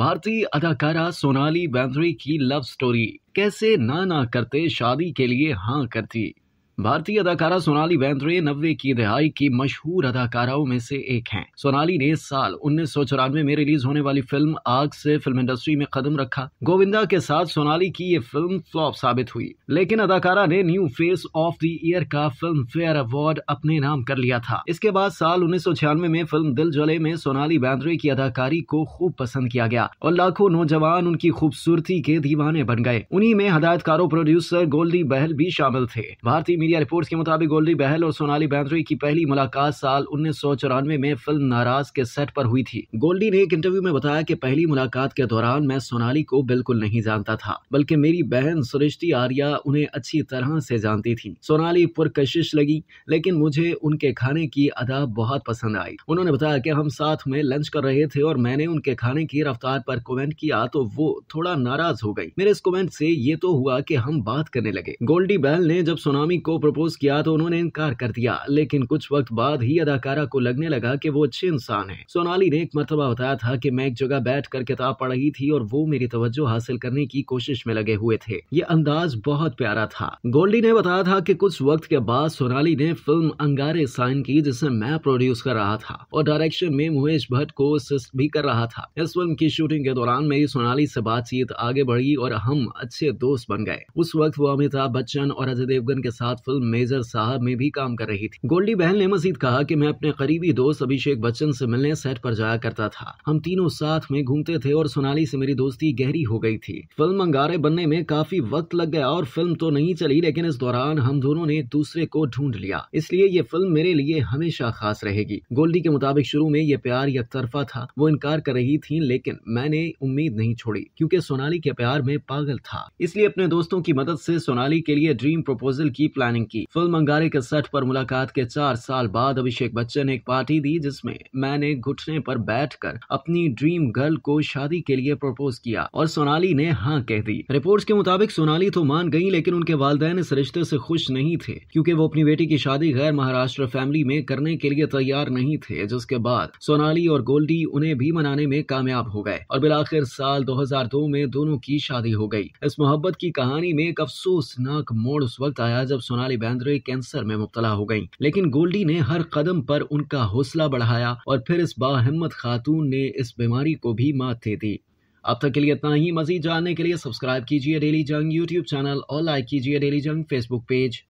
भारतीय अदाकारा सोनाली बैंद्री की लव स्टोरी कैसे ना ना करते शादी के लिए हाँ करती भारतीय अदाकारा सोनाली बेंद्रे नब्बे की दहाई की मशहूर अदाकाराओं में से एक हैं। सोनाली ने साल उन्नीस में रिलीज होने वाली फिल्म आग से फिल्म इंडस्ट्री में कदम रखा गोविंदा के साथ सोनाली की ये फिल्म फ्लॉप साबित हुई लेकिन अदाकारा ने new face of the year का फिल्म फेयर अवार्ड अपने नाम कर लिया था इसके बाद साल उन्नीस में फिल्म दिल जले में सोनाली बैंद्रे की अदाकारी को खूब पसंद किया गया और लाखों नौजवान उनकी खूबसूरती के दीवाने बन गए उन्हीं में हदायतकारों प्रोड्यूसर गोल्डी बहल भी शामिल थे भारतीय मीडिया रिपोर्ट्स के मुताबिक गोल्डी बहल और सोनाली बैंद्री की पहली मुलाकात साल उन्नीस में फिल्म नाराज के सेट पर हुई थी गोल्डी ने एक इंटरव्यू में बताया की पहली मुलाकात के दौरान मैं सोनाली को बिल्कुल नहीं जानता था बल्कि मेरी बहन सुरिष्टि आर्या उन्हें अच्छी तरह से जानती थी सोनाली पुरकशिश लगी लेकिन मुझे उनके खाने की अदा बहुत पसंद आई उन्होंने बताया कि हम साथ में लंच कर रहे थे और मैंने उनके खाने की रफ्तार पर कमेंट किया तो वो थोड़ा नाराज हो गई मेरे इस कमेंट से ये तो हुआ कि हम बात करने लगे गोल्डी बैल ने जब सोनामी को प्रपोज किया तो उन्होंने इनकार कर दिया लेकिन कुछ वक्त बाद ही अदाकारा को लगने लगा कि वो अच्छे इंसान है सोनाली ने एक मरतबा बताया था कि मैं एक जगह बैठ कर किताब पढ़ रही थी और वो मेरी तवज्जो हासिल करने की कोशिश में लगे हुए थे ये अंदाज बहुत प्यारा था गोल्डी ने बताया था की कुछ वक्त के बाद सोनाली ने फिल्म अंगारे साइन की जिसे मैं प्रोड्यूस कर रहा था और डायरेक्शन में महेश भट्ट को असिस्ट भी कर रहा था इस फिल्म की शूटिंग के दौरान मेरी सोनाली से बातचीत आगे बढ़ी और हम अच्छे दोस्त बन गए उस वक्त वो अमिताभ बच्चन और अजय देवगन के साथ फिल्म मेजर साहब में भी काम कर रही थी गोल्डी बहन ने मजीद कहा कि मैं अपने करीबी दोस्त अभिषेक बच्चन से मिलने सेट पर जाया करता था हम तीनों साथ में घूमते थे और सोनाली से मेरी दोस्ती गहरी हो गई थी फिल्म अंगारे बनने में काफी वक्त लग गया और फिल्म तो नहीं चली लेकिन इस दौरान हम दोनों ने दूसरे को ढूंढ लिया इसलिए ये फिल्म मेरे लिए हमेशा खास रहेगी गोल्डी के मुताबिक शुरू में ये प्यार तरफा था वो इनकार कर रही थी लेकिन मैंने उम्मीद नहीं छोड़ी क्योंकि सोनाली के प्यार में पागल था इसलिए अपने दोस्तों की मदद से सोनाली के लिए ड्रीम प्रपोजल की प्लान प्लानिंग की फिल्म अंगारे के सेट पर मुलाकात के चार साल बाद अभिषेक बच्चन ने एक पार्टी दी जिसमें मैंने घुटने पर बैठकर अपनी ड्रीम गर्ल को शादी के लिए प्रपोज किया और सोनाली ने हाँ कह दी रिपोर्ट्स के मुताबिक सोनाली तो मान गई लेकिन उनके वालदेन इस रिश्ते से खुश नहीं थे क्योंकि वो अपनी बेटी की शादी गैर महाराष्ट्र फैमिली में करने के लिए तैयार नहीं थे जिसके बाद सोनाली और गोल्डी उन्हें भी मनाने में कामयाब हो गए और बिलाखिर साल 2002 में दोनों की शादी हो गई इस मोहब्बत की कहानी में एक अफसोसनाक मोड़ उस वक्त आया जब सोना सोनाली बेंद्रे कैंसर में मुबतला हो गयी लेकिन गोल्डी ने हर कदम पर उनका हौसला बढ़ाया और फिर इस बाहिम्मत खातून ने इस बीमारी को भी मात दे दी अब तक के लिए इतना ही मजीद जानने के लिए सब्सक्राइब कीजिए डेली जंग यूट्यूब चैनल और लाइक कीजिए डेली जंग फेसबुक पेज